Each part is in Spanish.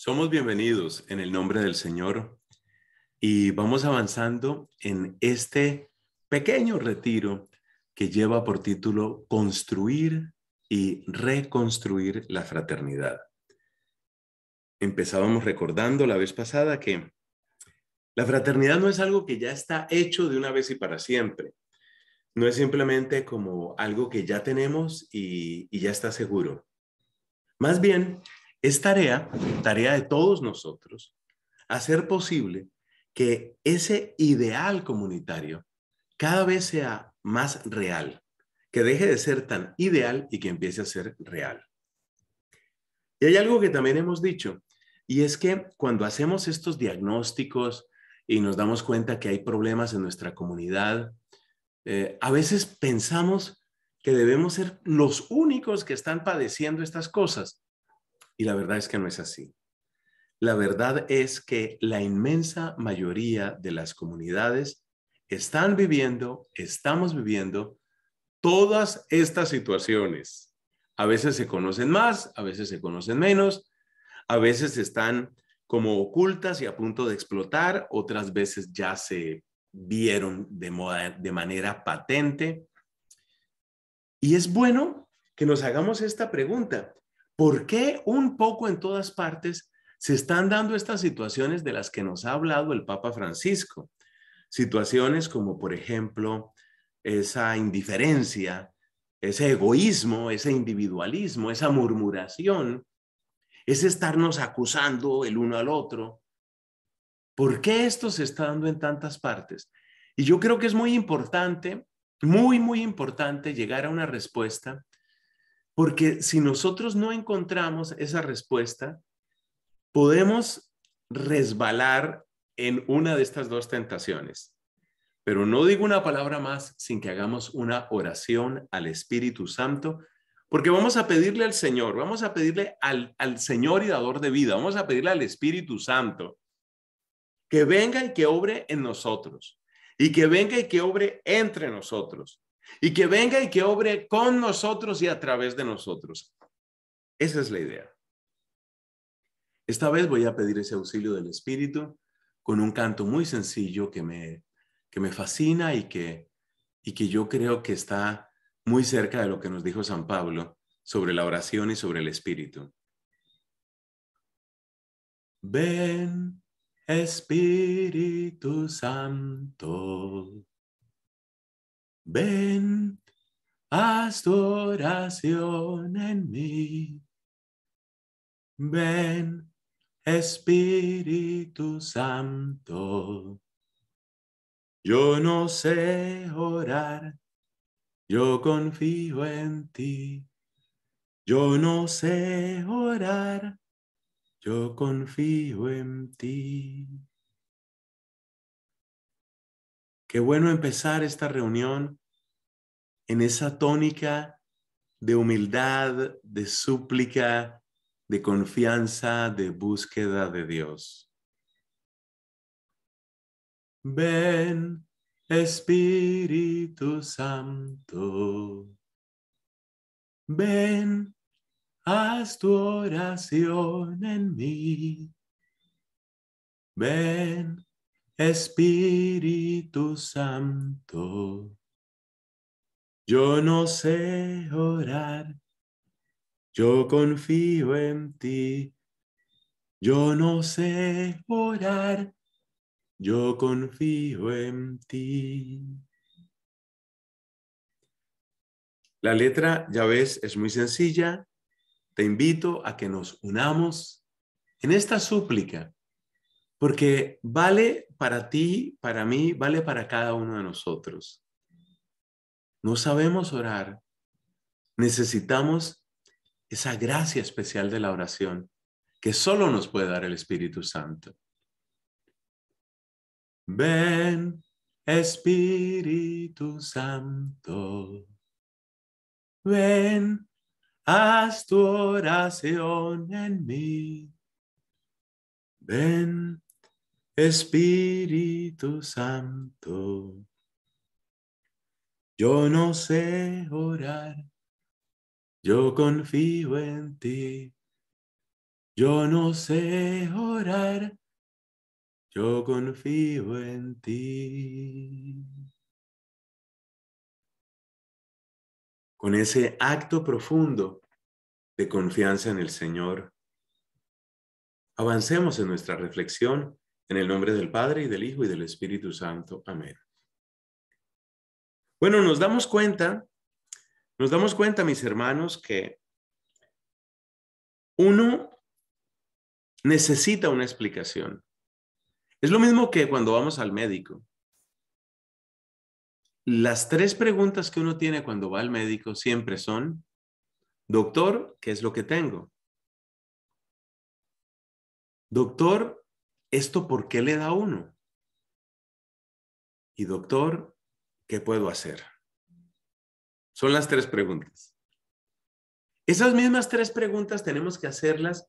Somos bienvenidos en el nombre del Señor y vamos avanzando en este pequeño retiro que lleva por título Construir y reconstruir la fraternidad. Empezábamos recordando la vez pasada que la fraternidad no es algo que ya está hecho de una vez y para siempre. No es simplemente como algo que ya tenemos y, y ya está seguro. Más bien, es tarea, tarea de todos nosotros, hacer posible que ese ideal comunitario cada vez sea más real, que deje de ser tan ideal y que empiece a ser real. Y hay algo que también hemos dicho, y es que cuando hacemos estos diagnósticos y nos damos cuenta que hay problemas en nuestra comunidad, eh, a veces pensamos que debemos ser los únicos que están padeciendo estas cosas. Y la verdad es que no es así. La verdad es que la inmensa mayoría de las comunidades están viviendo, estamos viviendo todas estas situaciones. A veces se conocen más, a veces se conocen menos, a veces están como ocultas y a punto de explotar, otras veces ya se vieron de, moda, de manera patente. Y es bueno que nos hagamos esta pregunta. ¿Por qué un poco en todas partes se están dando estas situaciones de las que nos ha hablado el Papa Francisco? Situaciones como, por ejemplo, esa indiferencia, ese egoísmo, ese individualismo, esa murmuración, ese estarnos acusando el uno al otro. ¿Por qué esto se está dando en tantas partes? Y yo creo que es muy importante, muy, muy importante llegar a una respuesta porque si nosotros no encontramos esa respuesta, podemos resbalar en una de estas dos tentaciones. Pero no digo una palabra más sin que hagamos una oración al Espíritu Santo, porque vamos a pedirle al Señor, vamos a pedirle al, Señor y dador de vida, vamos a pedirle al Espíritu Santo que venga y que obre en nosotros, y que venga y que obre entre nosotros, y que venga y que obre con nosotros y a través de nosotros. Esa es la idea. Esta vez voy a pedir ese auxilio del Espíritu con un canto muy sencillo que me, fascina y que, y que yo creo que está muy cerca de lo que nos dijo San Pablo sobre la oración y sobre el Espíritu. Ven, Espíritu Santo. Ven, haz tu oración en mí. Ven, Espíritu Santo. Yo no sé orar, yo confío en ti. Yo no sé orar, yo confío en ti. Qué bueno empezar esta reunión en esa tónica de humildad, de súplica, de confianza, de búsqueda de Dios. Ven, Espíritu Santo, ven, haz tu oración en mí. Ven, Espíritu Santo, yo no sé orar, yo confío en ti. Yo no sé orar, yo confío en ti. La letra, ya ves, es muy sencilla. Te invito a que nos unamos en esta súplica porque vale para ti, para mí, vale para cada uno de nosotros. No sabemos orar. Necesitamos esa gracia especial de la oración que solo nos puede dar el Espíritu Santo. Ven, Espíritu Santo. Ven, haz tu oración en mí. Ven, Espíritu Santo, yo no sé orar, yo confío en ti. Yo no sé orar, yo confío en ti. Con ese acto profundo de confianza en el Señor, avancemos en nuestra reflexión en el nombre del Padre y del Hijo y del Espíritu Santo. Amén. Bueno, nos damos cuenta, nos damos cuenta, mis hermanos, que uno necesita una explicación. Es lo mismo que cuando vamos al médico. Las tres preguntas que uno tiene cuando va al médico siempre son, doctor, ¿qué es lo que tengo? Doctor, ¿esto por qué le da uno? Y doctor, ¿qué puedo hacer? Son las tres preguntas. Esas mismas tres preguntas tenemos que hacerlas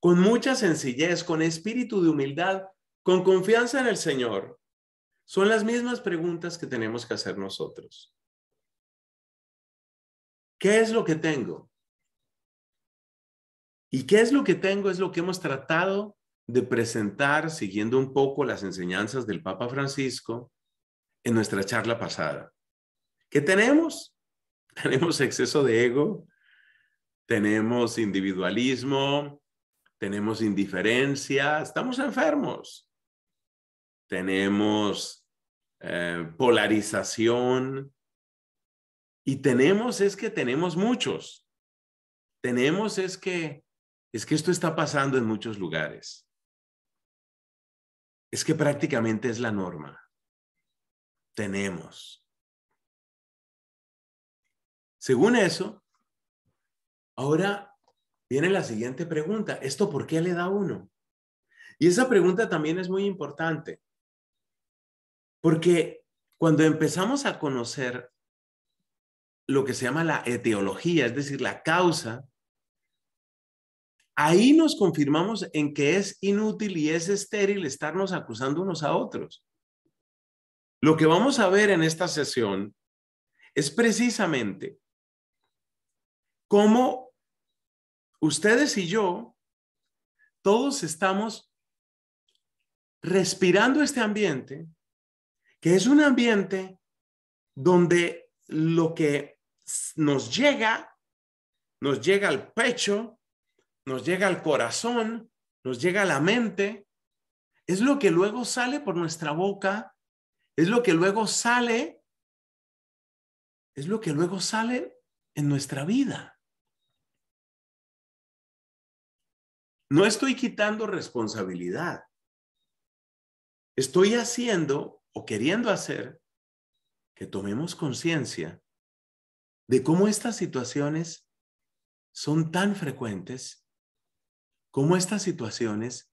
con mucha sencillez, con espíritu de humildad, con confianza en el Señor. Son las mismas preguntas que tenemos que hacer nosotros. ¿Qué es lo que tengo? ¿Y qué es lo que tengo? Es lo que hemos tratado de presentar, siguiendo un poco las enseñanzas del Papa Francisco, en nuestra charla pasada. ¿Qué tenemos? Tenemos exceso de ego, tenemos individualismo, tenemos indiferencia, estamos enfermos, tenemos eh, polarización y tenemos es que tenemos muchos. Tenemos es que es que esto está pasando en muchos lugares es que prácticamente es la norma. Tenemos. Según eso, ahora viene la siguiente pregunta. ¿Esto por qué le da uno? Y esa pregunta también es muy importante. Porque cuando empezamos a conocer lo que se llama la etiología, es decir, la causa Ahí nos confirmamos en que es inútil y es estéril estarnos acusando unos a otros. Lo que vamos a ver en esta sesión es precisamente cómo ustedes y yo todos estamos respirando este ambiente, que es un ambiente donde lo que nos llega, nos llega al pecho, nos llega al corazón, nos llega a la mente, es lo que luego sale por nuestra boca, es lo que luego sale, es lo que luego sale en nuestra vida. No estoy quitando responsabilidad. Estoy haciendo o queriendo hacer que tomemos conciencia de cómo estas situaciones son tan frecuentes cómo estas situaciones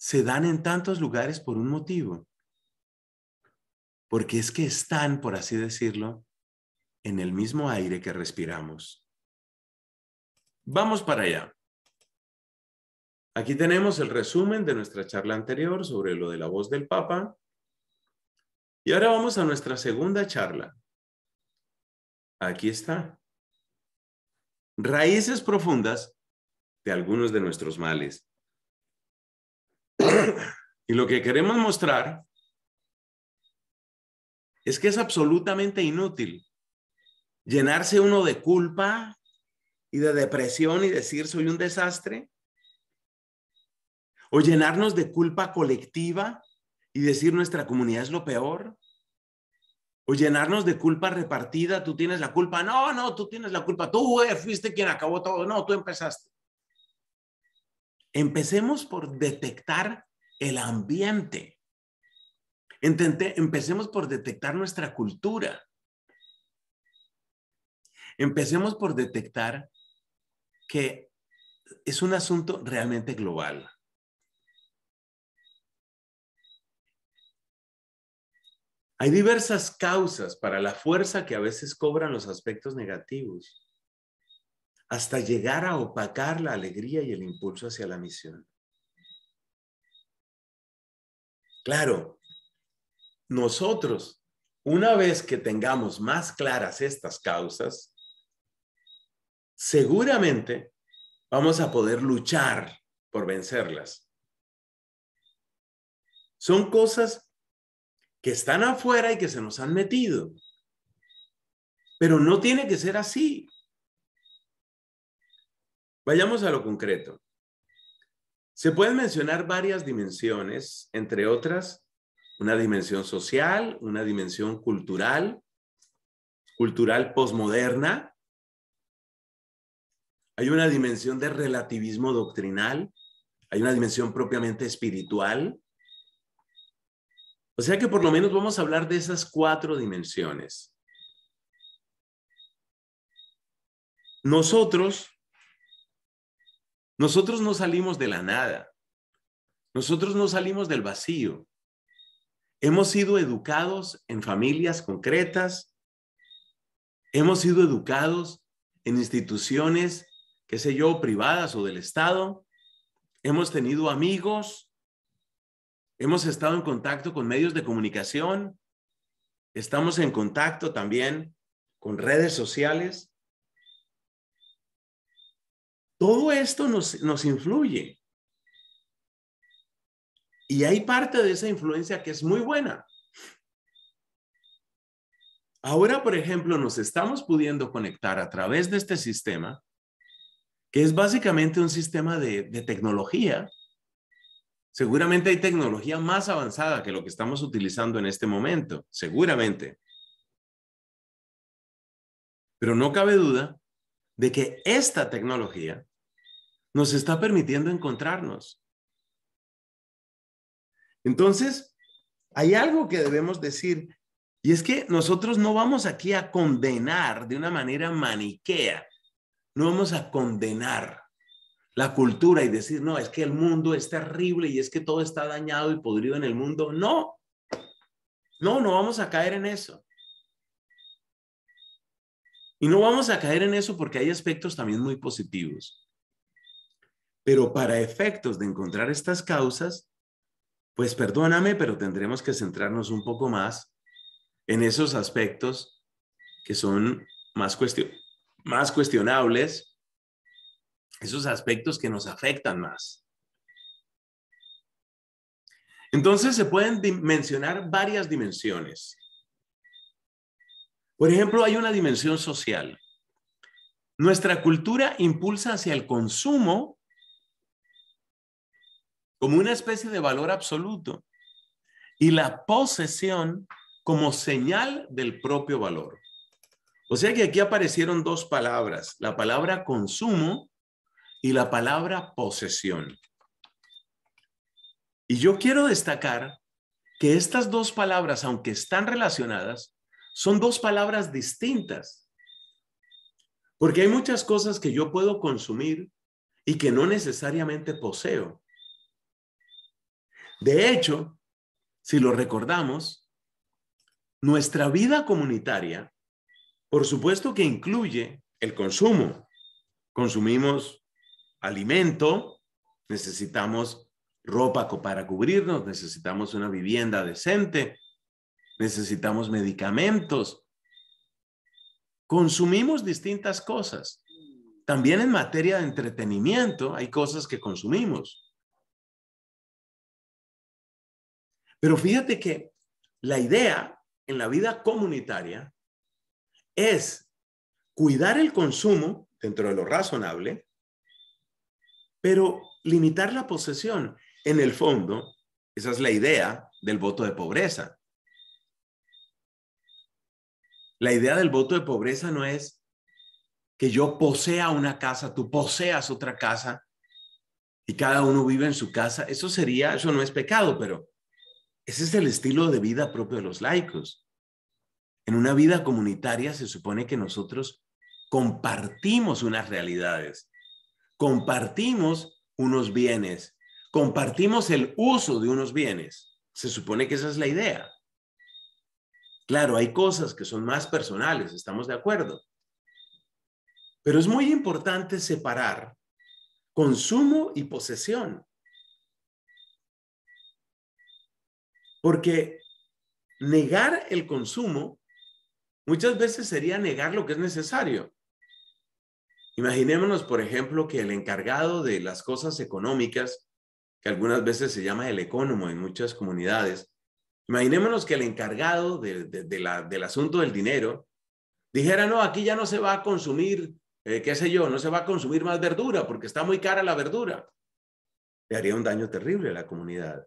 se dan en tantos lugares por un motivo. Porque es que están, por así decirlo, en el mismo aire que respiramos. Vamos para allá. Aquí tenemos el resumen de nuestra charla anterior sobre lo de la voz del Papa. Y ahora vamos a nuestra segunda charla. Aquí está. Raíces profundas de algunos de nuestros males. Y lo que queremos mostrar es que es absolutamente inútil llenarse uno de culpa y de depresión y decir soy un desastre, o llenarnos de culpa colectiva y decir nuestra comunidad es lo peor, o llenarnos de culpa repartida, tú tienes la culpa, no, no, tú tienes la culpa, tú eh, fuiste quien acabó todo, no, tú empezaste. Empecemos por detectar el ambiente. empecemos por detectar nuestra cultura. Empecemos por detectar que es un asunto realmente global. Hay diversas causas para la fuerza que a veces cobran los aspectos negativos hasta llegar a opacar la alegría y el impulso hacia la misión. Claro, nosotros, una vez que tengamos más claras estas causas, seguramente vamos a poder luchar por vencerlas. Son cosas que están afuera y que se nos han metido. Pero no tiene que ser así. Vayamos a lo concreto. Se pueden mencionar varias dimensiones, entre otras, una dimensión social, una dimensión cultural, cultural posmoderna. Hay una dimensión de relativismo doctrinal, hay una dimensión propiamente espiritual. O sea que por lo menos vamos a hablar de esas cuatro dimensiones. Nosotros nosotros no salimos de la nada. Nosotros no salimos del vacío. Hemos sido educados en familias concretas. Hemos sido educados en instituciones, qué sé yo, privadas o del Estado. Hemos tenido amigos. Hemos estado en contacto con medios de comunicación. Estamos en contacto también con redes sociales. Todo esto nos, influye. Y hay parte de esa influencia que es muy buena. Ahora, por ejemplo, nos estamos pudiendo conectar a través de este sistema, que es básicamente un sistema de, de tecnología. Seguramente hay tecnología más avanzada que lo que estamos utilizando en este momento, seguramente. Pero no cabe duda de que esta tecnología nos está permitiendo encontrarnos. Entonces, hay algo que debemos decir, y es que nosotros no vamos aquí a condenar de una manera maniquea, no vamos a condenar la cultura y decir, no, es que el mundo es terrible y es que todo está dañado y podrido en el mundo. No, no, no vamos a caer en eso. Y no vamos a caer en eso porque hay aspectos también muy positivos. Pero para efectos de encontrar estas causas, pues perdóname, pero tendremos que centrarnos un poco más en esos aspectos que son más, cuestionables, esos aspectos que nos afectan más. Entonces se pueden mencionar varias dimensiones. Por ejemplo, hay una dimensión social. Nuestra cultura impulsa hacia el consumo como una especie de valor absoluto y la posesión como señal del propio valor. O sea que aquí aparecieron dos palabras, la palabra consumo y la palabra posesión. Y yo quiero destacar que estas dos palabras, aunque están relacionadas, son dos palabras distintas. Porque hay muchas cosas que yo puedo consumir y que no necesariamente poseo. De hecho, si lo recordamos, nuestra vida comunitaria, por supuesto que incluye el consumo. Consumimos alimento, necesitamos ropa para cubrirnos, necesitamos una vivienda decente, necesitamos medicamentos. Consumimos distintas cosas. También en materia de entretenimiento hay cosas que consumimos. Pero fíjate que la idea en la vida comunitaria es cuidar el consumo dentro de lo razonable, pero limitar la posesión. En el fondo, esa es la idea del voto de pobreza. La idea del voto de pobreza no es que yo posea una casa, tú poseas otra casa y cada uno vive en su casa. Eso sería, eso no es pecado, pero ese es el estilo de vida propio de los laicos. En una vida comunitaria se supone que nosotros compartimos unas realidades, compartimos unos bienes, compartimos el uso de unos bienes. Se supone que esa es la idea. Claro, hay cosas que son más personales, estamos de acuerdo. Pero es muy importante separar consumo y posesión. Porque negar el consumo muchas veces sería negar lo que es necesario. Imaginémonos, por ejemplo, que el encargado de las cosas económicas, que algunas veces se llama el ecónomo en muchas comunidades, imaginémonos que el encargado del asunto del dinero dijera, no, aquí ya no se va a consumir, eh, qué sé yo, no se va a consumir más verdura porque está muy cara la verdura. Le haría un daño terrible a la comunidad.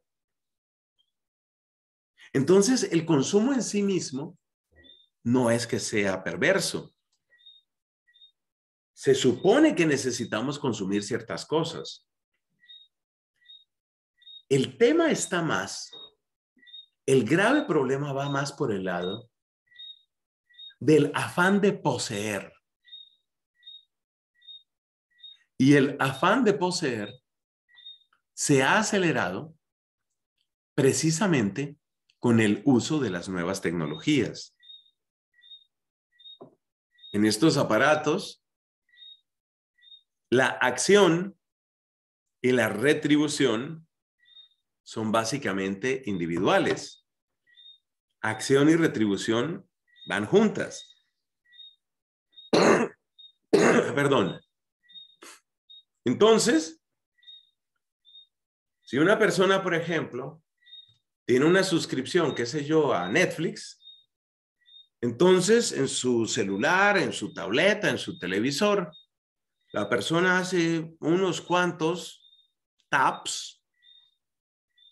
Entonces, el consumo en sí mismo no es que sea perverso. Se supone que necesitamos consumir ciertas cosas. El tema está más, el grave problema va más por el lado del afán de poseer. Y el afán de poseer se ha acelerado precisamente con el uso de las nuevas tecnologías. En estos aparatos, la acción y la retribución son básicamente individuales. Acción y retribución van juntas. Perdón. Entonces, si una persona, por ejemplo, tiene una suscripción, qué sé yo, a Netflix, entonces en su celular, en su tableta, en su televisor, la persona hace unos cuantos taps,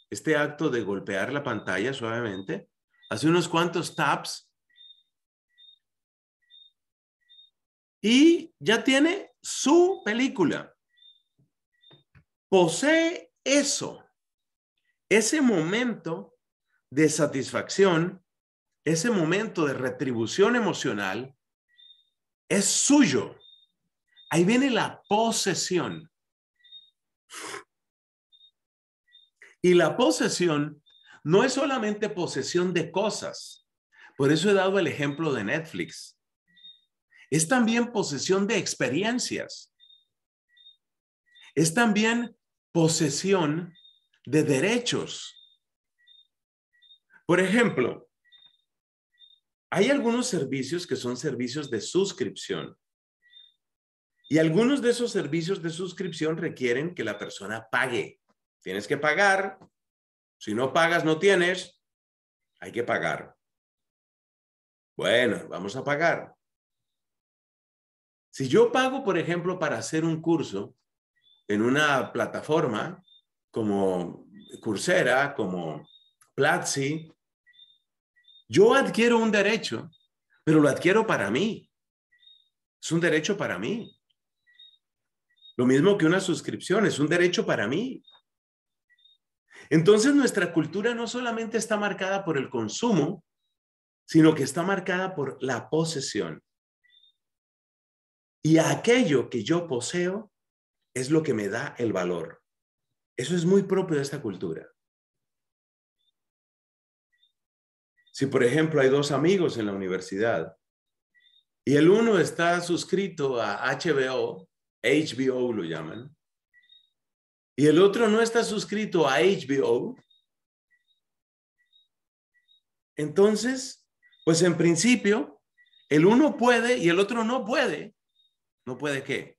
este acto de golpear la pantalla suavemente, hace unos cuantos taps y ya tiene su película. Posee eso ese momento de satisfacción, ese momento de retribución emocional, es suyo. Ahí viene la posesión. Y la posesión no es solamente posesión de cosas. Por eso he dado el ejemplo de Netflix. Es también posesión de experiencias. Es también posesión de derechos. Por ejemplo, hay algunos servicios que son servicios de suscripción. Y algunos de esos servicios de suscripción requieren que la persona pague. Tienes que pagar. Si no pagas, no tienes. Hay que pagar. Bueno, vamos a pagar. Si yo pago, por ejemplo, para hacer un curso en una plataforma, como Coursera, como Platzi, yo adquiero un derecho, pero lo adquiero para mí. Es un derecho para mí. Lo mismo que una suscripción, es un derecho para mí. Entonces nuestra cultura no solamente está marcada por el consumo, sino que está marcada por la posesión. Y aquello que yo poseo es lo que me da el valor. Eso es muy propio de esta cultura. Si, por ejemplo, hay dos amigos en la universidad y el uno está suscrito a HBO, HBO lo llaman, y el otro no está suscrito a HBO, entonces, pues en principio, el uno puede y el otro no puede. ¿No puede qué?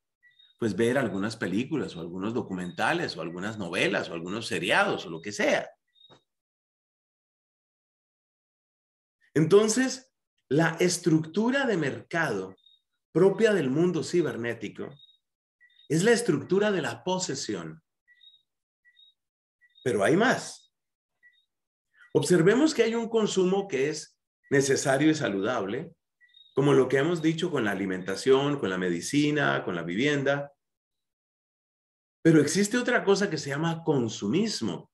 pues ver algunas películas o algunos documentales o algunas novelas o algunos seriados o lo que sea. Entonces, la estructura de mercado propia del mundo cibernético es la estructura de la posesión. Pero hay más. Observemos que hay un consumo que es necesario y saludable, como lo que hemos dicho con la alimentación, con la medicina, con la vivienda. Pero existe otra cosa que se llama consumismo.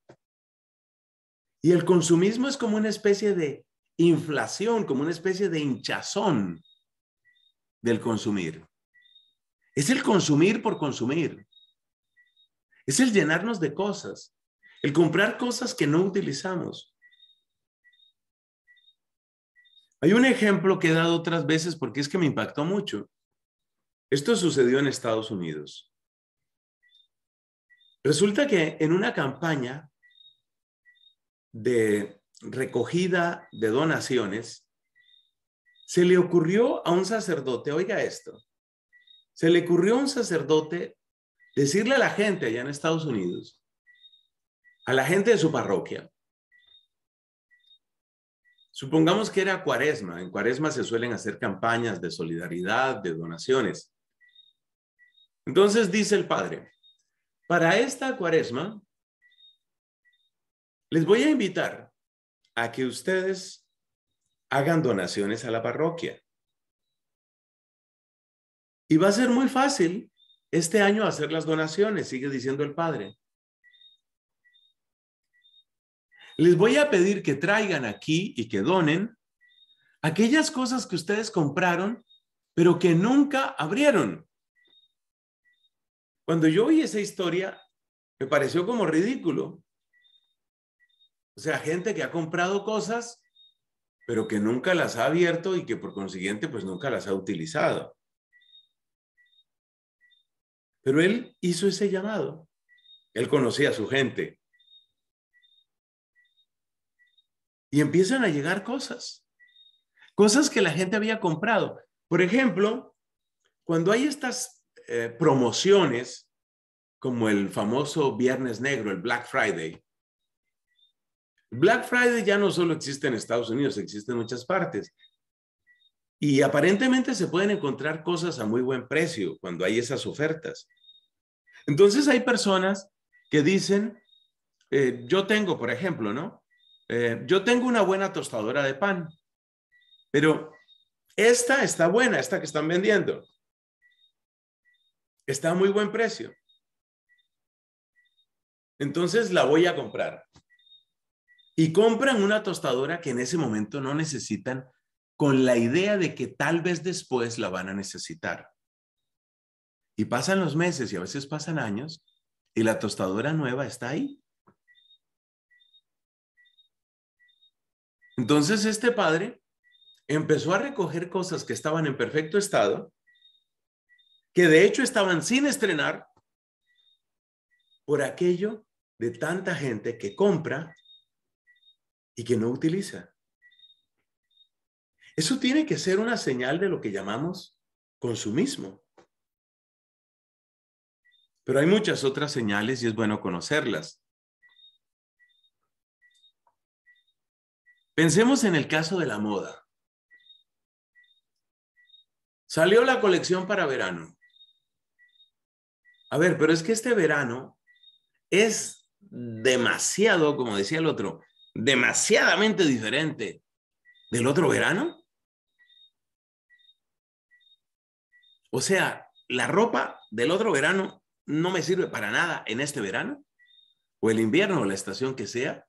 Y el consumismo es como una especie de inflación, como una especie de hinchazón del consumir. Es el consumir por consumir. Es el llenarnos de cosas, el comprar cosas que no utilizamos, Hay un ejemplo que he dado otras veces porque es que me impactó mucho. Esto sucedió en Estados Unidos. Resulta que en una campaña de recogida de donaciones, se le ocurrió a un sacerdote, oiga esto, se le ocurrió a un sacerdote decirle a la gente allá en Estados Unidos, a la gente de su parroquia, Supongamos que era cuaresma. En cuaresma se suelen hacer campañas de solidaridad, de donaciones. Entonces dice el padre, para esta cuaresma, les voy a invitar a que ustedes hagan donaciones a la parroquia. Y va a ser muy fácil este año hacer las donaciones, sigue diciendo el padre. Les voy a pedir que traigan aquí y que donen aquellas cosas que ustedes compraron, pero que nunca abrieron. Cuando yo oí esa historia, me pareció como ridículo. O sea, gente que ha comprado cosas, pero que nunca las ha abierto y que por consiguiente, pues nunca las ha utilizado. Pero él hizo ese llamado. Él conocía a su gente. y empiezan a llegar cosas, cosas que la gente había comprado. Por ejemplo, cuando hay estas eh, promociones, como el famoso Viernes Negro, el Black Friday, Black Friday ya no solo existe en Estados Unidos, existe en muchas partes. Y aparentemente se pueden encontrar cosas a muy buen precio cuando hay esas ofertas. Entonces hay personas que dicen, eh, yo tengo, por ejemplo, ¿no? Eh, yo tengo una buena tostadora de pan, pero esta está buena, esta que están vendiendo. Está a muy buen precio. Entonces la voy a comprar. Y compran una tostadora que en ese momento no necesitan con la idea de que tal vez después la van a necesitar. Y pasan los meses y a veces pasan años y la tostadora nueva está ahí. Entonces este padre empezó a recoger cosas que estaban en perfecto estado, que de hecho estaban sin estrenar, por aquello de tanta gente que compra y que no utiliza. Eso tiene que ser una señal de lo que llamamos consumismo. Pero hay muchas otras señales y es bueno conocerlas. Pensemos en el caso de la moda. Salió la colección para verano. A ver, pero es que este verano es demasiado, como decía el otro, demasiadamente diferente del otro verano. O sea, la ropa del otro verano no me sirve para nada en este verano, o el invierno, o la estación que sea.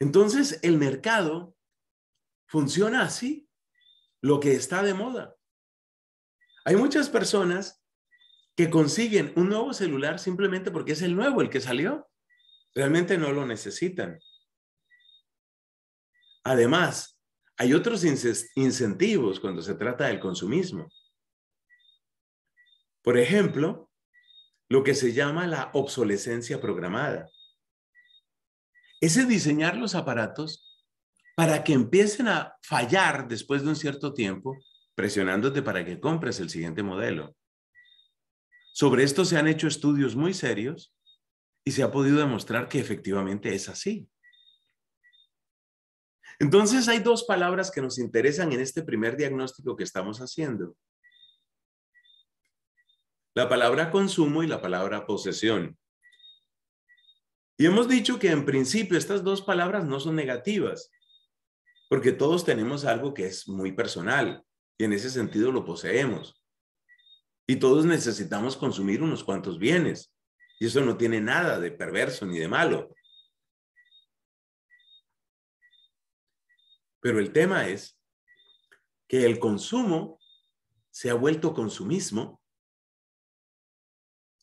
Entonces, el mercado funciona así, lo que está de moda. Hay muchas personas que consiguen un nuevo celular simplemente porque es el nuevo, el que salió. Realmente no lo necesitan. Además, hay otros incentivos cuando se trata del consumismo. Por ejemplo, lo que se llama la obsolescencia programada ese diseñar los aparatos para que empiecen a fallar después de un cierto tiempo, presionándote para que compres el siguiente modelo. Sobre esto se han hecho estudios muy serios y se ha podido demostrar que efectivamente es así. Entonces hay dos palabras que nos interesan en este primer diagnóstico que estamos haciendo. La palabra consumo y la palabra posesión. Y hemos dicho que en principio estas dos palabras no son negativas, porque todos tenemos algo que es muy personal y en ese sentido lo poseemos. Y todos necesitamos consumir unos cuantos bienes y eso no tiene nada de perverso ni de malo. Pero el tema es que el consumo se ha vuelto consumismo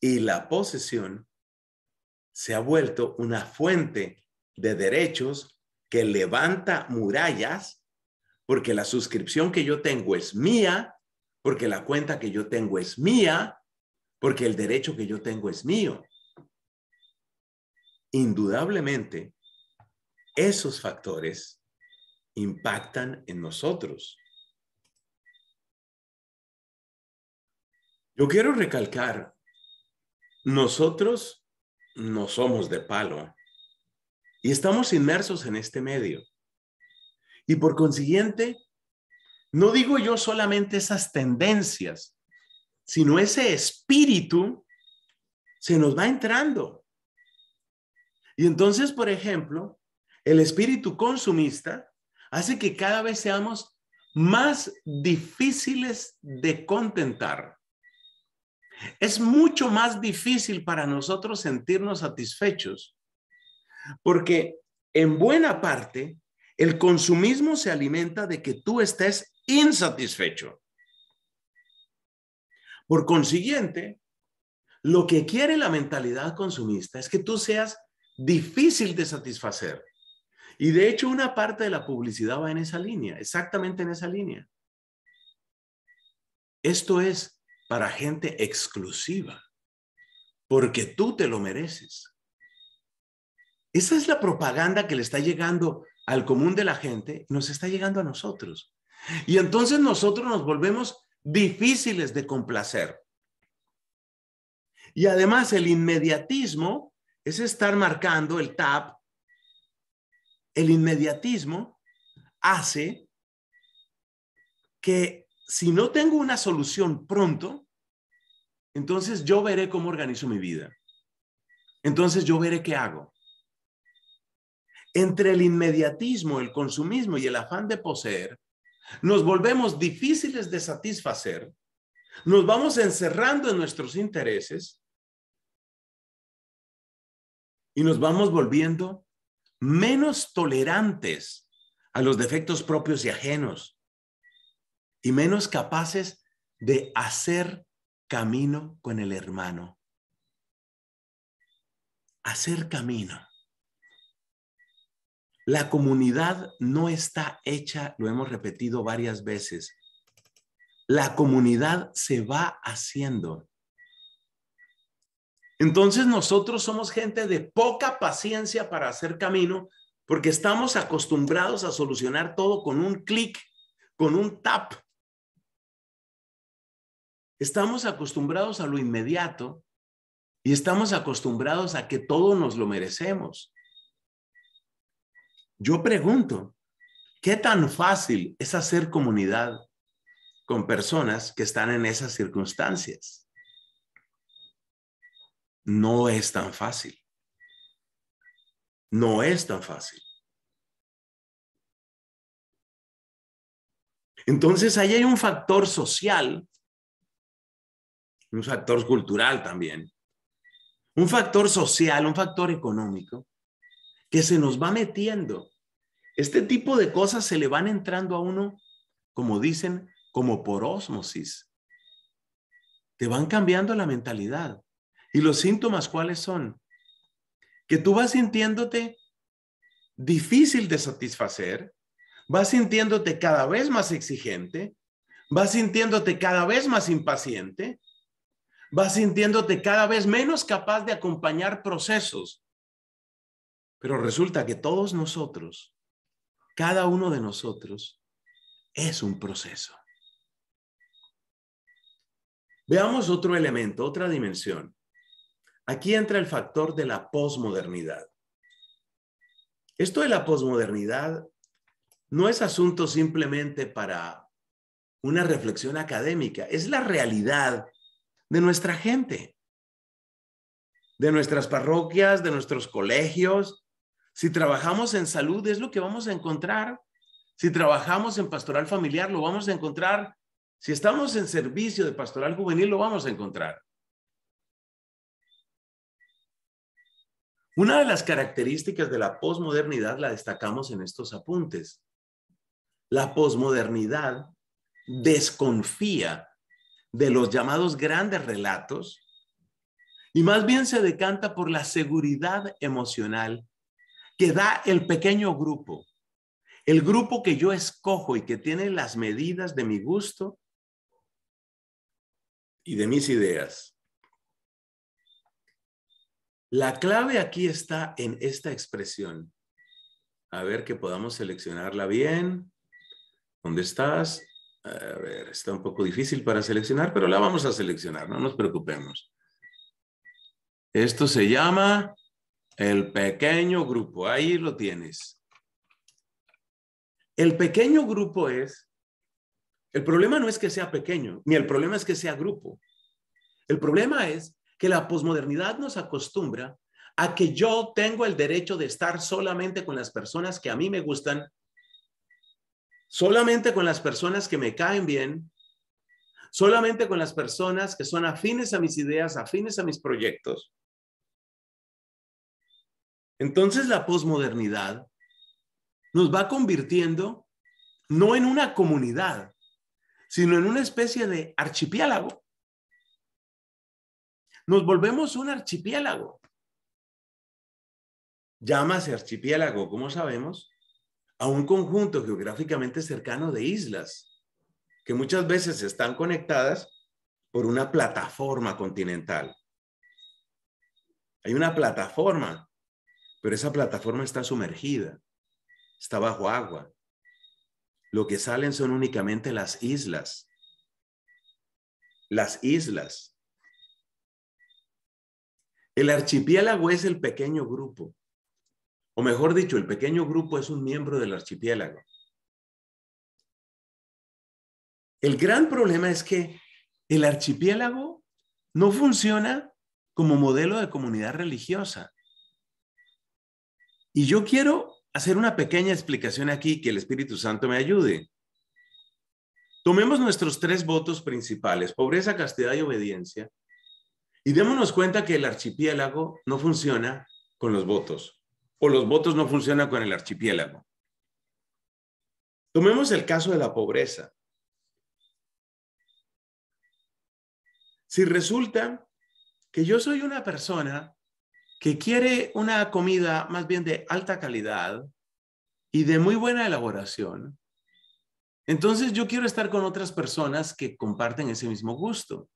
y la posesión se ha vuelto una fuente de derechos que levanta murallas porque la suscripción que yo tengo es mía, porque la cuenta que yo tengo es mía, porque el derecho que yo tengo es mío. Indudablemente, esos factores impactan en nosotros. Yo quiero recalcar, nosotros no somos de palo ¿eh? y estamos inmersos en este medio. Y por consiguiente, no digo yo solamente esas tendencias, sino ese espíritu se nos va entrando. Y entonces, por ejemplo, el espíritu consumista hace que cada vez seamos más difíciles de contentar. Es mucho más difícil para nosotros sentirnos satisfechos, porque en buena parte el consumismo se alimenta de que tú estés insatisfecho. Por consiguiente, lo que quiere la mentalidad consumista es que tú seas difícil de satisfacer. Y de hecho, una parte de la publicidad va en esa línea, exactamente en esa línea. Esto es para gente exclusiva, porque tú te lo mereces. Esa es la propaganda que le está llegando al común de la gente, nos está llegando a nosotros. Y entonces nosotros nos volvemos difíciles de complacer. Y además el inmediatismo es estar marcando el tap El inmediatismo hace que si no tengo una solución pronto, entonces yo veré cómo organizo mi vida. Entonces yo veré qué hago. Entre el inmediatismo, el consumismo y el afán de poseer, nos volvemos difíciles de satisfacer, nos vamos encerrando en nuestros intereses y nos vamos volviendo menos tolerantes a los defectos propios y ajenos, y menos capaces de hacer camino con el hermano. Hacer camino. La comunidad no está hecha, lo hemos repetido varias veces. La comunidad se va haciendo. Entonces nosotros somos gente de poca paciencia para hacer camino porque estamos acostumbrados a solucionar todo con un clic, con un tap, Estamos acostumbrados a lo inmediato y estamos acostumbrados a que todo nos lo merecemos. Yo pregunto, ¿qué tan fácil es hacer comunidad con personas que están en esas circunstancias? No es tan fácil. No es tan fácil. Entonces, ahí hay un factor social un factor cultural también, un factor social, un factor económico, que se nos va metiendo. Este tipo de cosas se le van entrando a uno, como dicen, como por ósmosis. Te van cambiando la mentalidad. ¿Y los síntomas cuáles son? Que tú vas sintiéndote difícil de satisfacer, vas sintiéndote cada vez más exigente, vas sintiéndote cada vez más impaciente, vas sintiéndote cada vez menos capaz de acompañar procesos. Pero resulta que todos nosotros, cada uno de nosotros, es un proceso. Veamos otro elemento, otra dimensión. Aquí entra el factor de la posmodernidad. Esto de la posmodernidad no es asunto simplemente para una reflexión académica, es la realidad de nuestra gente, de nuestras parroquias, de nuestros colegios. Si trabajamos en salud, es lo que vamos a encontrar. Si trabajamos en pastoral familiar, lo vamos a encontrar. Si estamos en servicio de pastoral juvenil, lo vamos a encontrar. Una de las características de la posmodernidad la destacamos en estos apuntes. La posmodernidad desconfía de los llamados grandes relatos y más bien se decanta por la seguridad emocional que da el pequeño grupo, el grupo que yo escojo y que tiene las medidas de mi gusto y de mis ideas. La clave aquí está en esta expresión. A ver que podamos seleccionarla bien. ¿Dónde estás? A ver, está un poco difícil para seleccionar, pero la vamos a seleccionar, no nos preocupemos. Esto se llama el pequeño grupo, ahí lo tienes. El pequeño grupo es, el problema no es que sea pequeño, ni el problema es que sea grupo. El problema es que la posmodernidad nos acostumbra a que yo tengo el derecho de estar solamente con las personas que a mí me gustan solamente con las personas que me caen bien, solamente con las personas que son afines a mis ideas, afines a mis proyectos. Entonces la posmodernidad nos va convirtiendo no en una comunidad, sino en una especie de archipiélago. Nos volvemos un archipiélago. Llámase archipiélago, ¿cómo sabemos, a un conjunto geográficamente cercano de islas que muchas veces están conectadas por una plataforma continental. Hay una plataforma, pero esa plataforma está sumergida, está bajo agua. Lo que salen son únicamente las islas. Las islas. El archipiélago es el pequeño grupo o mejor dicho, el pequeño grupo es un miembro del archipiélago. El gran problema es que el archipiélago no funciona como modelo de comunidad religiosa. Y yo quiero hacer una pequeña explicación aquí que el Espíritu Santo me ayude. Tomemos nuestros tres votos principales, pobreza, castidad y obediencia, y démonos cuenta que el archipiélago no funciona con los votos o los votos no funcionan con el archipiélago. Tomemos el caso de la pobreza. Si resulta que yo soy una persona que quiere una comida más bien de alta calidad y de muy buena elaboración, entonces yo quiero estar con otras personas que comparten ese mismo gusto.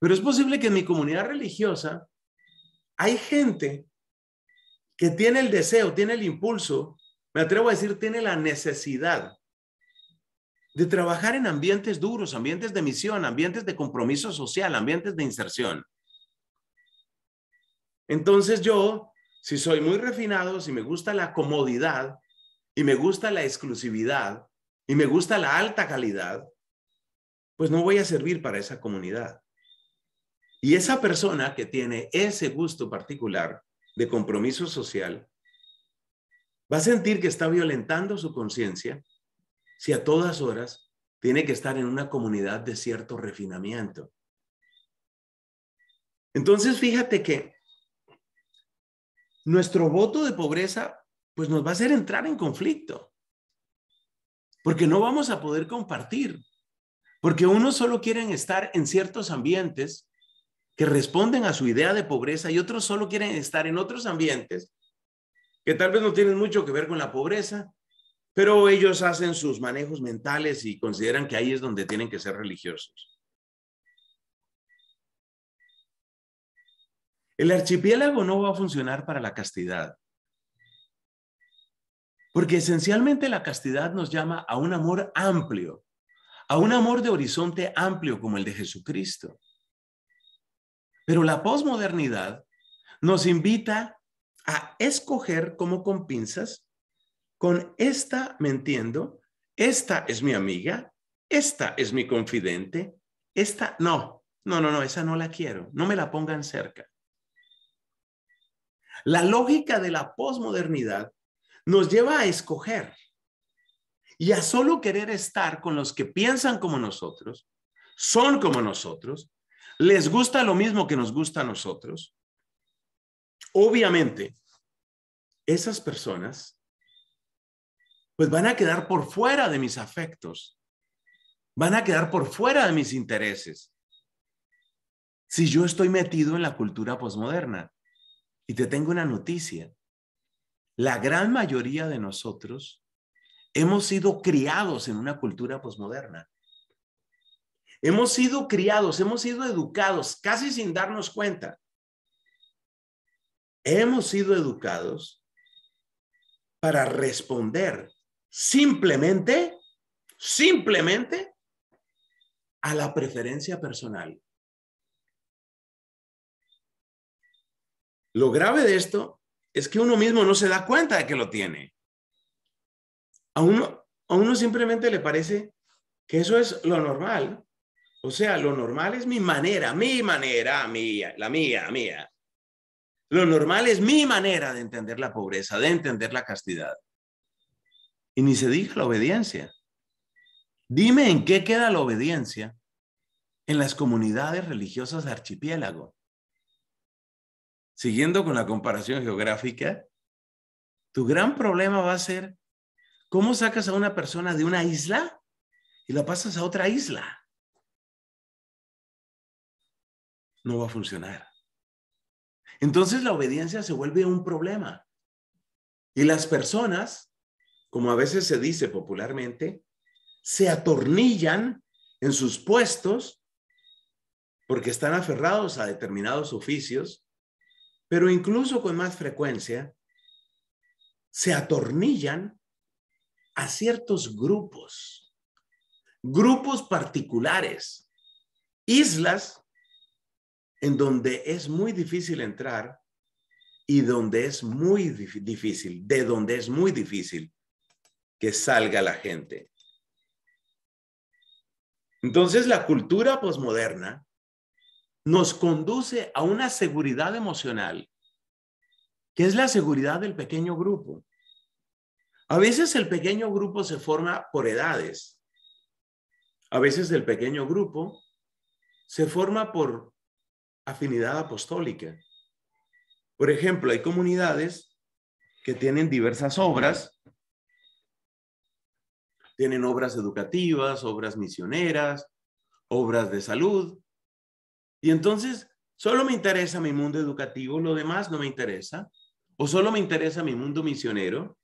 Pero es posible que en mi comunidad religiosa hay gente que tiene el deseo, tiene el impulso, me atrevo a decir, tiene la necesidad de trabajar en ambientes duros, ambientes de misión, ambientes de compromiso social, ambientes de inserción. Entonces yo, si soy muy refinado, si me gusta la comodidad y me gusta la exclusividad y me gusta la alta calidad, pues no voy a servir para esa comunidad. Y esa persona que tiene ese gusto particular de compromiso social, va a sentir que está violentando su conciencia si a todas horas tiene que estar en una comunidad de cierto refinamiento. Entonces, fíjate que nuestro voto de pobreza, pues nos va a hacer entrar en conflicto, porque no vamos a poder compartir, porque unos solo quieren estar en ciertos ambientes que responden a su idea de pobreza y otros solo quieren estar en otros ambientes que tal vez no tienen mucho que ver con la pobreza, pero ellos hacen sus manejos mentales y consideran que ahí es donde tienen que ser religiosos. El archipiélago no va a funcionar para la castidad, porque esencialmente la castidad nos llama a un amor amplio, a un amor de horizonte amplio como el de Jesucristo. Pero la posmodernidad nos invita a escoger como con pinzas, con esta me entiendo, esta es mi amiga, esta es mi confidente, esta no, no, no, no, esa no la quiero, no me la pongan cerca. La lógica de la posmodernidad nos lleva a escoger y a solo querer estar con los que piensan como nosotros, son como nosotros les gusta lo mismo que nos gusta a nosotros, obviamente esas personas pues van a quedar por fuera de mis afectos, van a quedar por fuera de mis intereses. Si yo estoy metido en la cultura posmoderna y te tengo una noticia, la gran mayoría de nosotros hemos sido criados en una cultura posmoderna. Hemos sido criados, hemos sido educados, casi sin darnos cuenta. Hemos sido educados para responder simplemente, simplemente a la preferencia personal. Lo grave de esto es que uno mismo no se da cuenta de que lo tiene. A uno, a uno simplemente le parece que eso es lo normal. O sea, lo normal es mi manera, mi manera, mía, la mía, mía. Lo normal es mi manera de entender la pobreza, de entender la castidad. Y ni se diga la obediencia. Dime en qué queda la obediencia en las comunidades religiosas de archipiélago. Siguiendo con la comparación geográfica, tu gran problema va a ser cómo sacas a una persona de una isla y la pasas a otra isla. no va a funcionar. Entonces la obediencia se vuelve un problema. Y las personas, como a veces se dice popularmente, se atornillan en sus puestos porque están aferrados a determinados oficios, pero incluso con más frecuencia se atornillan a ciertos grupos, grupos particulares, islas en donde es muy difícil entrar y donde es muy difícil, de donde es muy difícil que salga la gente. Entonces la cultura posmoderna nos conduce a una seguridad emocional, que es la seguridad del pequeño grupo. A veces el pequeño grupo se forma por edades. A veces el pequeño grupo se forma por afinidad apostólica. Por ejemplo, hay comunidades que tienen diversas obras, tienen obras educativas, obras misioneras, obras de salud. Y entonces, solo me interesa mi mundo educativo, lo demás no me interesa, o solo me interesa mi mundo misionero.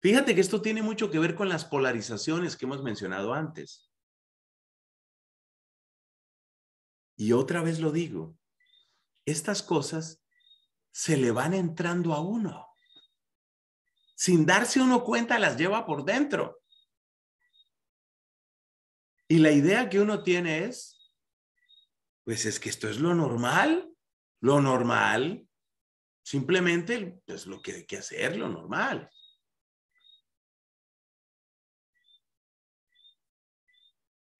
Fíjate que esto tiene mucho que ver con las polarizaciones que hemos mencionado antes. Y otra vez lo digo, estas cosas se le van entrando a uno. Sin darse uno cuenta, las lleva por dentro. Y la idea que uno tiene es, pues es que esto es lo normal, lo normal, simplemente es pues, lo que hay que hacer, lo normal.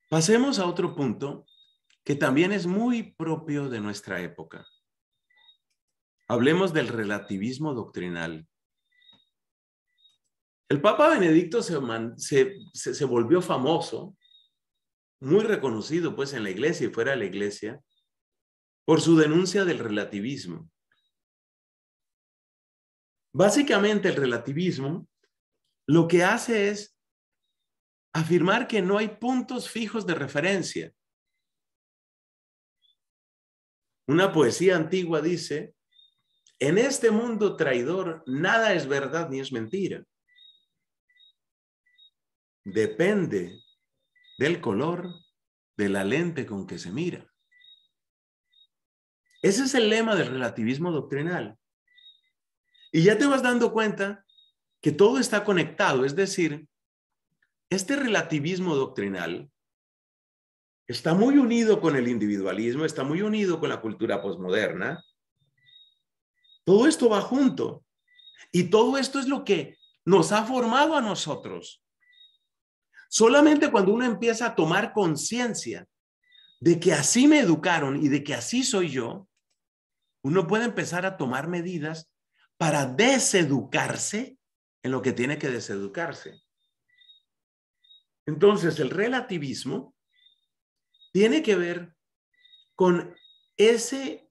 Pasemos a otro punto que también es muy propio de nuestra época. Hablemos del relativismo doctrinal. El Papa Benedicto se, volvió famoso, muy reconocido pues en la iglesia y fuera de la iglesia, por su denuncia del relativismo. Básicamente el relativismo lo que hace es afirmar que no hay puntos fijos de referencia, Una poesía antigua dice, en este mundo traidor nada es verdad ni es mentira. Depende del color de la lente con que se mira. Ese es el lema del relativismo doctrinal. Y ya te vas dando cuenta que todo está conectado, es decir, este relativismo doctrinal está muy unido con el individualismo, está muy unido con la cultura posmoderna. Todo esto va junto. Y todo esto es lo que nos ha formado a nosotros. Solamente cuando uno empieza a tomar conciencia de que así me educaron y de que así soy yo, uno puede empezar a tomar medidas para deseducarse en lo que tiene que deseducarse. Entonces, el relativismo tiene que ver con ese,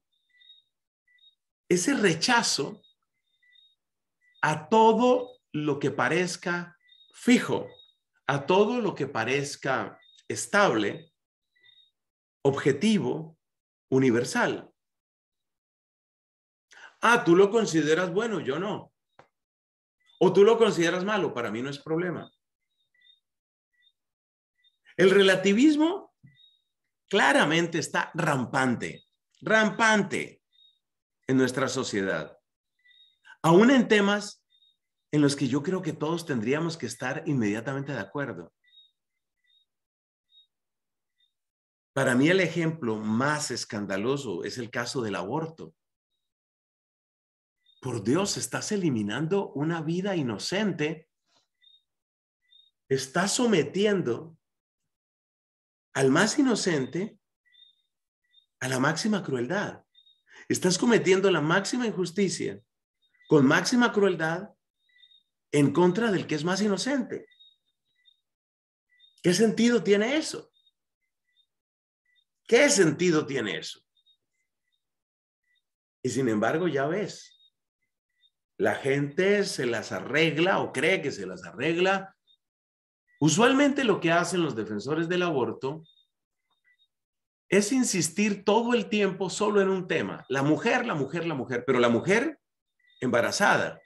ese rechazo a todo lo que parezca fijo, a todo lo que parezca estable, objetivo, universal. Ah, tú lo consideras bueno, yo no. O tú lo consideras malo, para mí no es problema. El relativismo claramente está rampante, rampante en nuestra sociedad. Aún en temas en los que yo creo que todos tendríamos que estar inmediatamente de acuerdo. Para mí el ejemplo más escandaloso es el caso del aborto. Por Dios, estás eliminando una vida inocente. Estás sometiendo al más inocente a la máxima crueldad. Estás cometiendo la máxima injusticia con máxima crueldad en contra del que es más inocente. ¿Qué sentido tiene eso? ¿Qué sentido tiene eso? Y sin embargo, ya ves, la gente se las arregla o cree que se las arregla Usualmente lo que hacen los defensores del aborto es insistir todo el tiempo solo en un tema, la mujer, la mujer, la mujer, pero la mujer embarazada.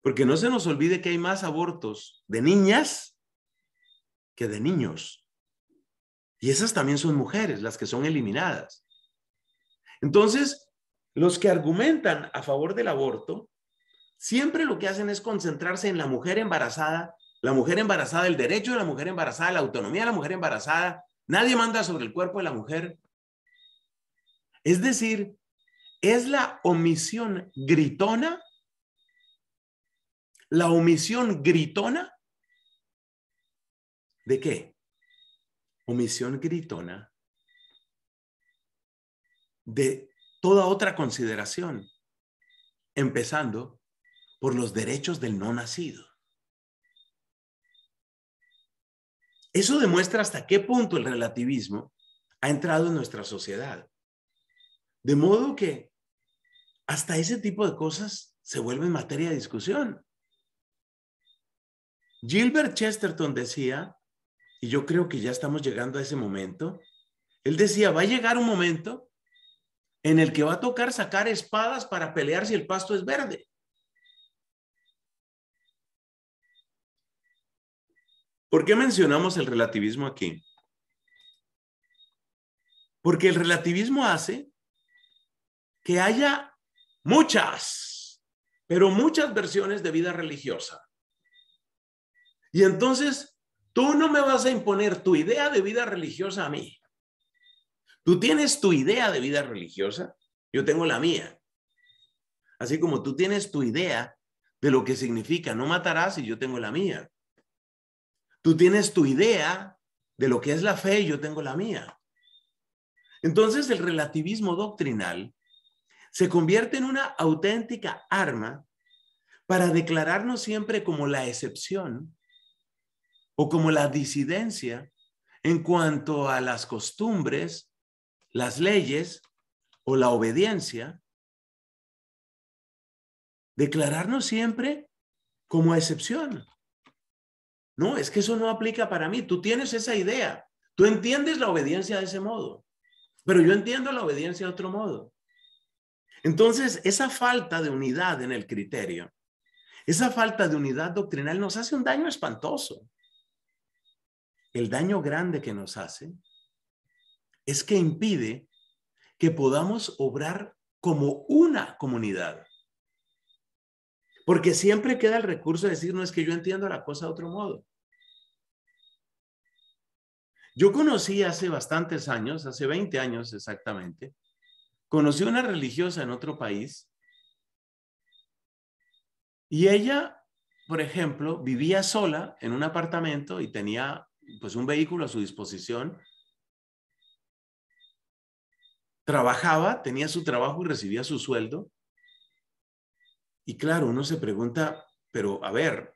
Porque no se nos olvide que hay más abortos de niñas que de niños. Y esas también son mujeres, las que son eliminadas. Entonces, los que argumentan a favor del aborto, siempre lo que hacen es concentrarse en la mujer embarazada la mujer embarazada, el derecho de la mujer embarazada, la autonomía de la mujer embarazada, nadie manda sobre el cuerpo de la mujer. Es decir, es la omisión gritona, la omisión gritona, ¿de qué? Omisión gritona de toda otra consideración, empezando por los derechos del no nacido. Eso demuestra hasta qué punto el relativismo ha entrado en nuestra sociedad. De modo que hasta ese tipo de cosas se vuelven materia de discusión. Gilbert Chesterton decía, y yo creo que ya estamos llegando a ese momento, él decía, va a llegar un momento en el que va a tocar sacar espadas para pelear si el pasto es verde. ¿Por qué mencionamos el relativismo aquí? Porque el relativismo hace que haya muchas, pero muchas versiones de vida religiosa. Y entonces, tú no me vas a imponer tu idea de vida religiosa a mí. Tú tienes tu idea de vida religiosa, yo tengo la mía. Así como tú tienes tu idea de lo que significa no matarás y yo tengo la mía. Tú tienes tu idea de lo que es la fe y yo tengo la mía. Entonces el relativismo doctrinal se convierte en una auténtica arma para declararnos siempre como la excepción o como la disidencia en cuanto a las costumbres, las leyes o la obediencia. Declararnos siempre como excepción. No, es que eso no aplica para mí. Tú tienes esa idea. Tú entiendes la obediencia de ese modo, pero yo entiendo la obediencia de otro modo. Entonces, esa falta de unidad en el criterio, esa falta de unidad doctrinal nos hace un daño espantoso. El daño grande que nos hace es que impide que podamos obrar como una comunidad. Porque siempre queda el recurso de decir, no es que yo entiendo la cosa de otro modo. Yo conocí hace bastantes años, hace 20 años exactamente, conocí una religiosa en otro país y ella, por ejemplo, vivía sola en un apartamento y tenía pues un vehículo a su disposición. Trabajaba, tenía su trabajo y recibía su sueldo. Y claro, uno se pregunta, pero a ver,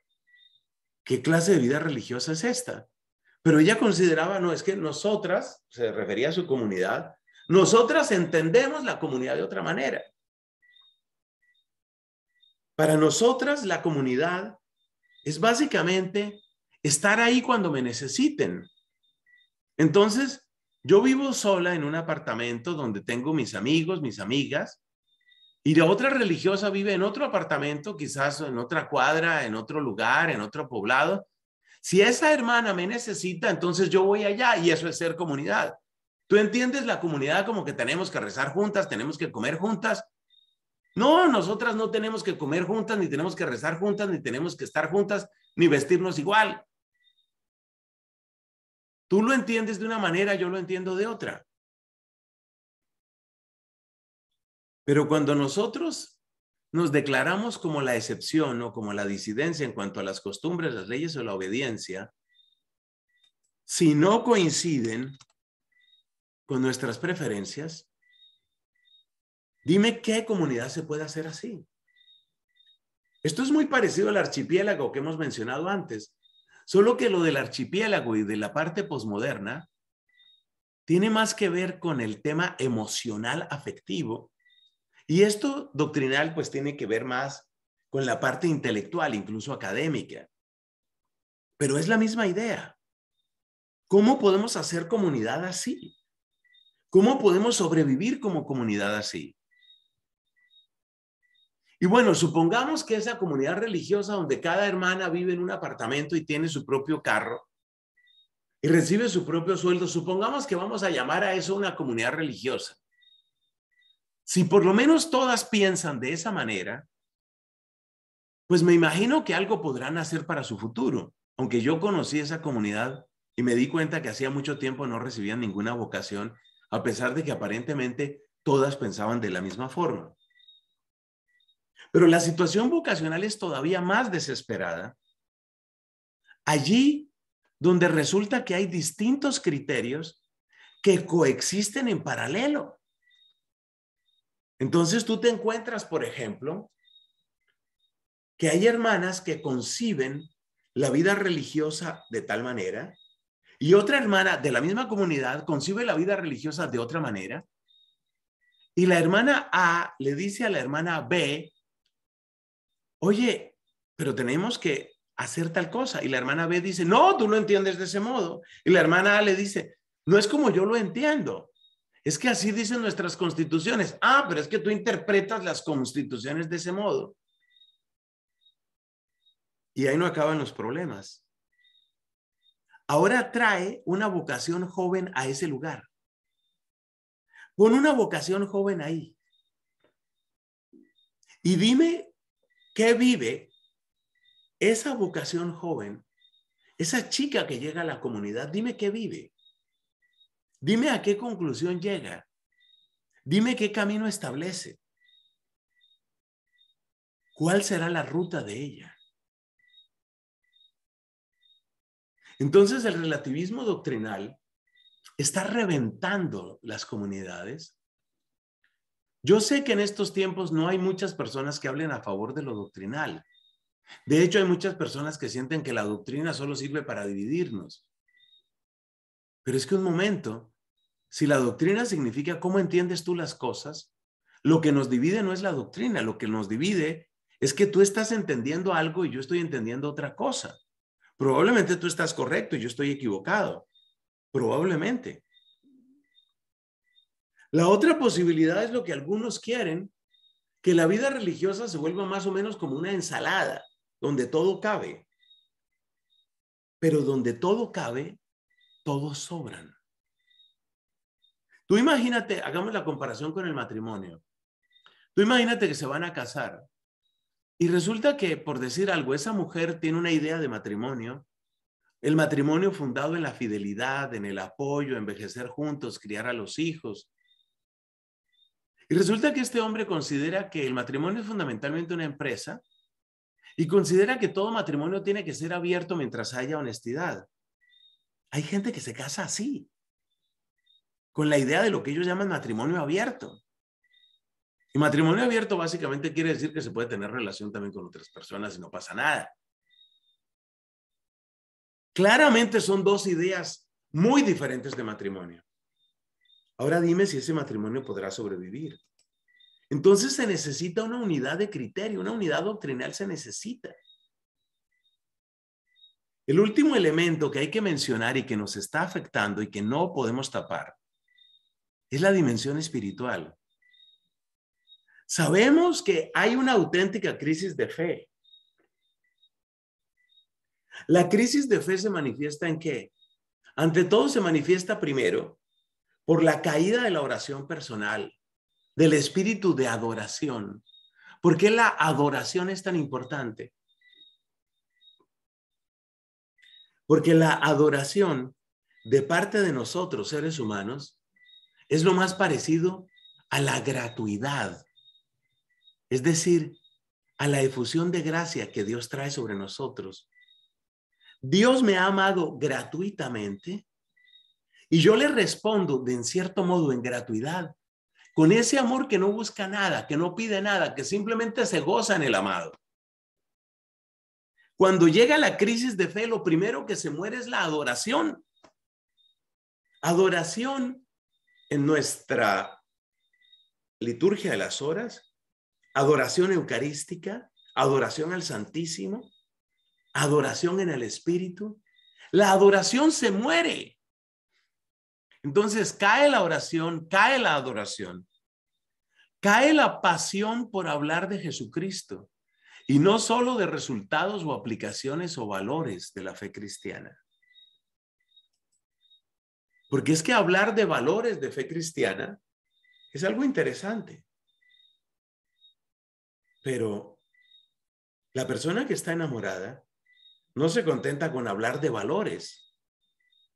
¿qué clase de vida religiosa es esta? Pero ella consideraba, no, es que nosotras, se refería a su comunidad, nosotras entendemos la comunidad de otra manera. Para nosotras la comunidad es básicamente estar ahí cuando me necesiten. Entonces, yo vivo sola en un apartamento donde tengo mis amigos, mis amigas, y la otra religiosa vive en otro apartamento, quizás en otra cuadra, en otro lugar, en otro poblado. Si esa hermana me necesita, entonces yo voy allá y eso es ser comunidad. Tú entiendes la comunidad como que tenemos que rezar juntas, tenemos que comer juntas. No, nosotras no tenemos que comer juntas, ni tenemos que rezar juntas, ni tenemos que estar juntas, ni vestirnos igual. Tú lo entiendes de una manera, yo lo entiendo de otra. Pero cuando nosotros nos declaramos como la excepción o como la disidencia en cuanto a las costumbres, las leyes o la obediencia, si no coinciden con nuestras preferencias, dime qué comunidad se puede hacer así. Esto es muy parecido al archipiélago que hemos mencionado antes, solo que lo del archipiélago y de la parte posmoderna tiene más que ver con el tema emocional afectivo y esto doctrinal pues tiene que ver más con la parte intelectual, incluso académica. Pero es la misma idea. ¿Cómo podemos hacer comunidad así? ¿Cómo podemos sobrevivir como comunidad así? Y bueno, supongamos que esa comunidad religiosa donde cada hermana vive en un apartamento y tiene su propio carro y recibe su propio sueldo, supongamos que vamos a llamar a eso una comunidad religiosa. Si por lo menos todas piensan de esa manera, pues me imagino que algo podrán hacer para su futuro. Aunque yo conocí esa comunidad y me di cuenta que hacía mucho tiempo no recibían ninguna vocación, a pesar de que aparentemente todas pensaban de la misma forma. Pero la situación vocacional es todavía más desesperada. Allí donde resulta que hay distintos criterios que coexisten en paralelo. Entonces tú te encuentras, por ejemplo, que hay hermanas que conciben la vida religiosa de tal manera y otra hermana de la misma comunidad concibe la vida religiosa de otra manera. Y la hermana A le dice a la hermana B, oye, pero tenemos que hacer tal cosa. Y la hermana B dice, no, tú no entiendes de ese modo. Y la hermana A le dice, no es como yo lo entiendo. Es que así dicen nuestras constituciones. Ah, pero es que tú interpretas las constituciones de ese modo. Y ahí no acaban los problemas. Ahora trae una vocación joven a ese lugar. Pon una vocación joven ahí. Y dime qué vive esa vocación joven, esa chica que llega a la comunidad, dime qué vive. Dime a qué conclusión llega. Dime qué camino establece. ¿Cuál será la ruta de ella? Entonces el relativismo doctrinal está reventando las comunidades. Yo sé que en estos tiempos no hay muchas personas que hablen a favor de lo doctrinal. De hecho, hay muchas personas que sienten que la doctrina solo sirve para dividirnos. Pero es que un momento, si la doctrina significa cómo entiendes tú las cosas, lo que nos divide no es la doctrina, lo que nos divide es que tú estás entendiendo algo y yo estoy entendiendo otra cosa. Probablemente tú estás correcto y yo estoy equivocado. Probablemente. La otra posibilidad es lo que algunos quieren, que la vida religiosa se vuelva más o menos como una ensalada, donde todo cabe. Pero donde todo cabe, todos sobran. Tú imagínate, hagamos la comparación con el matrimonio. Tú imagínate que se van a casar y resulta que, por decir algo, esa mujer tiene una idea de matrimonio, el matrimonio fundado en la fidelidad, en el apoyo, envejecer juntos, criar a los hijos. Y resulta que este hombre considera que el matrimonio es fundamentalmente una empresa y considera que todo matrimonio tiene que ser abierto mientras haya honestidad. Hay gente que se casa así con la idea de lo que ellos llaman matrimonio abierto. Y matrimonio abierto básicamente quiere decir que se puede tener relación también con otras personas y no pasa nada. Claramente son dos ideas muy diferentes de matrimonio. Ahora dime si ese matrimonio podrá sobrevivir. Entonces se necesita una unidad de criterio, una unidad doctrinal se necesita. El último elemento que hay que mencionar y que nos está afectando y que no podemos tapar es la dimensión espiritual. Sabemos que hay una auténtica crisis de fe. La crisis de fe se manifiesta en qué? Ante todo se manifiesta primero por la caída de la oración personal, del espíritu de adoración. ¿Por qué la adoración es tan importante? Porque la adoración de parte de nosotros, seres humanos, es lo más parecido a la gratuidad, es decir, a la efusión de gracia que Dios trae sobre nosotros. Dios me ha amado gratuitamente y yo le respondo de en cierto modo en gratuidad, con ese amor que no busca nada, que no pide nada, que simplemente se goza en el amado. Cuando llega la crisis de fe, lo primero que se muere es la adoración. Adoración en nuestra liturgia de las horas, adoración eucarística, adoración al Santísimo, adoración en el Espíritu. La adoración se muere. Entonces cae la oración, cae la adoración, cae la pasión por hablar de Jesucristo y no solo de resultados o aplicaciones o valores de la fe cristiana. Porque es que hablar de valores de fe cristiana es algo interesante. Pero la persona que está enamorada no se contenta con hablar de valores.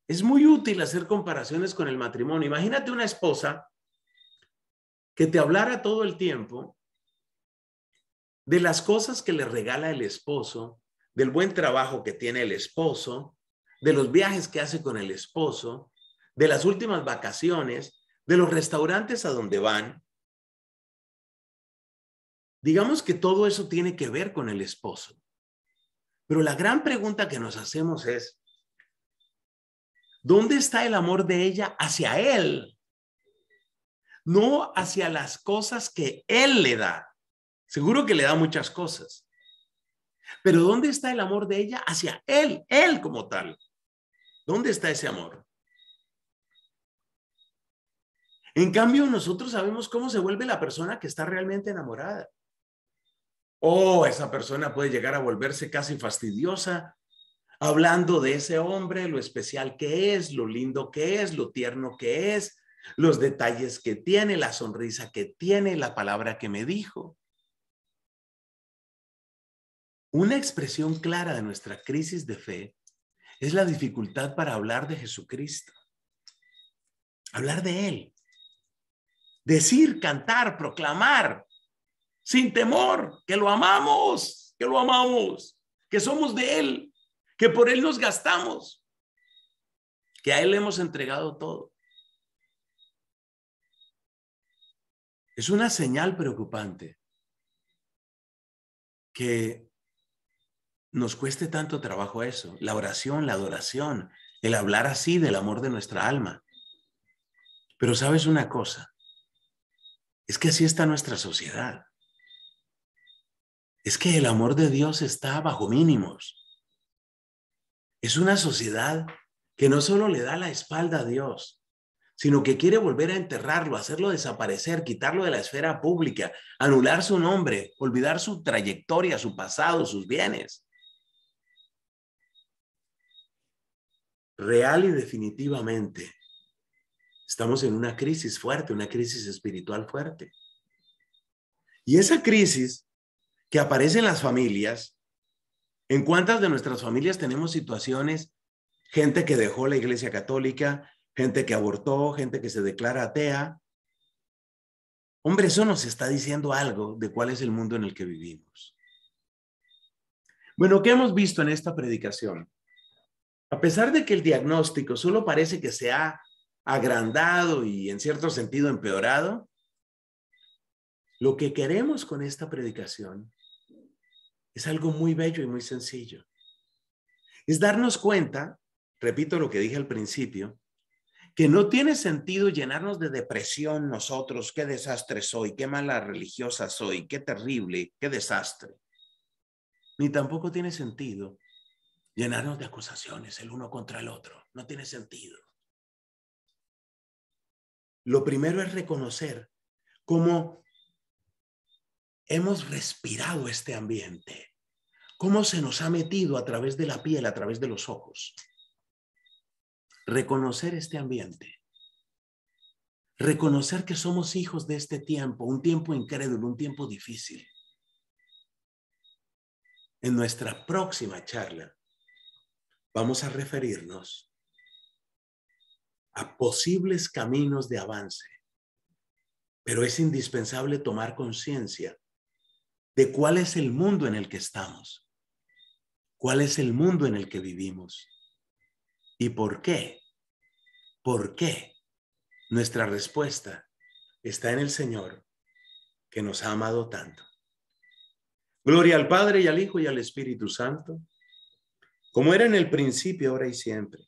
Es muy útil hacer comparaciones con el matrimonio. Imagínate una esposa que te hablara todo el tiempo de las cosas que le regala el esposo, del buen trabajo que tiene el esposo, de los viajes que hace con el esposo, de las últimas vacaciones, de los restaurantes a donde van. Digamos que todo eso tiene que ver con el esposo. Pero la gran pregunta que nos hacemos es, ¿dónde está el amor de ella hacia él? No hacia las cosas que él le da. Seguro que le da muchas cosas. Pero ¿dónde está el amor de ella hacia él, él como tal? ¿Dónde está ese amor? En cambio, nosotros sabemos cómo se vuelve la persona que está realmente enamorada. Oh, esa persona puede llegar a volverse casi fastidiosa, hablando de ese hombre, lo especial que es, lo lindo que es, lo tierno que es, los detalles que tiene, la sonrisa que tiene, la palabra que me dijo. Una expresión clara de nuestra crisis de fe es la dificultad para hablar de Jesucristo, hablar de Él, decir, cantar, proclamar, sin temor, que lo amamos, que lo amamos, que somos de Él, que por Él nos gastamos, que a Él le hemos entregado todo. Es una señal preocupante que nos cueste tanto trabajo eso, la oración, la adoración, el hablar así del amor de nuestra alma. Pero sabes una cosa, es que así está nuestra sociedad. Es que el amor de Dios está bajo mínimos. Es una sociedad que no solo le da la espalda a Dios, sino que quiere volver a enterrarlo, hacerlo desaparecer, quitarlo de la esfera pública, anular su nombre, olvidar su trayectoria, su pasado, sus bienes. Real y definitivamente, Estamos en una crisis fuerte, una crisis espiritual fuerte. Y esa crisis que aparece en las familias, ¿en cuántas de nuestras familias tenemos situaciones? Gente que dejó la iglesia católica, gente que abortó, gente que se declara atea. Hombre, eso nos está diciendo algo de cuál es el mundo en el que vivimos. Bueno, ¿qué hemos visto en esta predicación? A pesar de que el diagnóstico solo parece que se ha agrandado y en cierto sentido empeorado. Lo que queremos con esta predicación es algo muy bello y muy sencillo. Es darnos cuenta, repito lo que dije al principio, que no tiene sentido llenarnos de depresión nosotros, qué desastre soy, qué mala religiosa soy, qué terrible, qué desastre. Ni tampoco tiene sentido llenarnos de acusaciones el uno contra el otro, no tiene sentido. Lo primero es reconocer cómo hemos respirado este ambiente, cómo se nos ha metido a través de la piel, a través de los ojos. Reconocer este ambiente. Reconocer que somos hijos de este tiempo, un tiempo incrédulo, un tiempo difícil. En nuestra próxima charla vamos a referirnos a posibles caminos de avance. Pero es indispensable tomar conciencia de cuál es el mundo en el que estamos, cuál es el mundo en el que vivimos y por qué, por qué nuestra respuesta está en el Señor que nos ha amado tanto. Gloria al Padre y al Hijo y al Espíritu Santo, como era en el principio, ahora y siempre